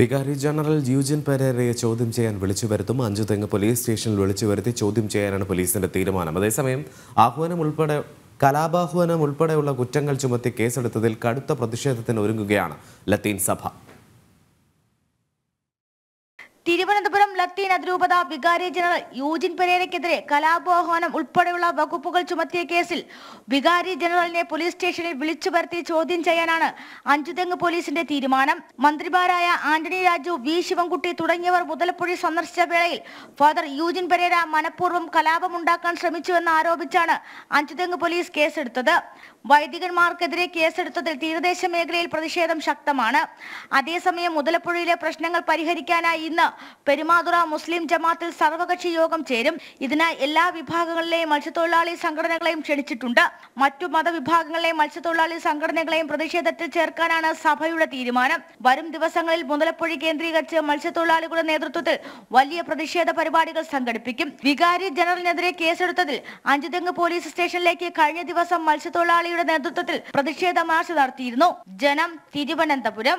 വികാരി ജനറൽ യൂജിൻ പെരേരയെ ചോദ്യം ചെയ്യാൻ വിളിച്ചു വരുത്തും അഞ്ചുതെങ്ങ് പോലീസ് സ്റ്റേഷനിൽ വിളിച്ചു വരുത്തി ചോദ്യം ചെയ്യാനാണ് പോലീസിന്റെ തീരുമാനം അതേസമയം ആഹ്വാനം ഉൾപ്പെടെ കലാപാഹ്വാനം ഉൾപ്പെടെയുള്ള കുറ്റങ്ങൾ ചുമത്തി കേസെടുത്തതിൽ കടുത്ത പ്രതിഷേധത്തിന് ഒരുങ്ങുകയാണ് ലത്തീൻ സഭ തിരുവനന്തപുരം ലത്തീൻ അതിരൂപത വികാരി ജനറൽ യൂജിൻ പെരേരയ്ക്കെതിരെ കലാപോഹനം ഉൾപ്പെടെയുള്ള വകുപ്പുകൾ ചുമത്തിയ കേസിൽ വികാരി ജനറലിനെ പോലീസ് സ്റ്റേഷനിൽ വിളിച്ചു വരുത്തി ചോദ്യം ചെയ്യാനാണ് അഞ്ചുതെങ്ങ് പോലീസിന്റെ തീരുമാനം മന്ത്രിമാരായ ആന്റണി രാജു വി ശിവൻകുട്ടി തുടങ്ങിയവർ മുതലപ്പുഴി സന്ദർശിച്ച വേളയിൽ ഫാദർ യൂജിൻ പെരേര മനഃപൂർവ്വം കലാപമുണ്ടാക്കാൻ ശ്രമിച്ചുവെന്ന് ആരോപിച്ചാണ് അഞ്ചുതെങ്ങ് പോലീസ് കേസെടുത്തത് വൈദികന്മാർക്കെതിരെ കേസെടുത്തതിൽ തീരദേശ മേഖലയിൽ പ്രതിഷേധം ശക്തമാണ് അതേസമയം മുതലപ്പുഴയിലെ പ്രശ്നങ്ങൾ പരിഹരിക്കാനായി ഇന്ന് പെരുമാതുറ മുസ്ലിം ജമാത്തിൽ സർവകക്ഷി യോഗം ചേരും ഇതിനായി എല്ലാ വിഭാഗങ്ങളിലെയും മത്സ്യത്തൊഴിലാളി സംഘടനകളെയും ക്ഷണിച്ചിട്ടുണ്ട് മറ്റു മതവിഭാഗങ്ങളിലെയും മത്സ്യത്തൊഴിലാളി സംഘടനകളെയും പ്രതിഷേധത്തിൽ ചേർക്കാനാണ് സഭയുടെ തീരുമാനം വരും ദിവസങ്ങളിൽ മുതലപ്പൊഴി കേന്ദ്രീകരിച്ച് മത്സ്യത്തൊഴിലാളികളുടെ നേതൃത്വത്തിൽ വലിയ പ്രതിഷേധ പരിപാടികൾ സംഘടിപ്പിക്കും വികാരി ജനറലിനെതിരെ കേസെടുത്തതിൽ അഞ്ചുതെങ്ങ് പോലീസ് സ്റ്റേഷനിലേക്ക് കഴിഞ്ഞ ദിവസം മത്സ്യത്തൊഴിലാളിയുടെ നേതൃത്വത്തിൽ പ്രതിഷേധ മാർച്ച് നടത്തിയിരുന്നു ജനം തിരുവനന്തപുരം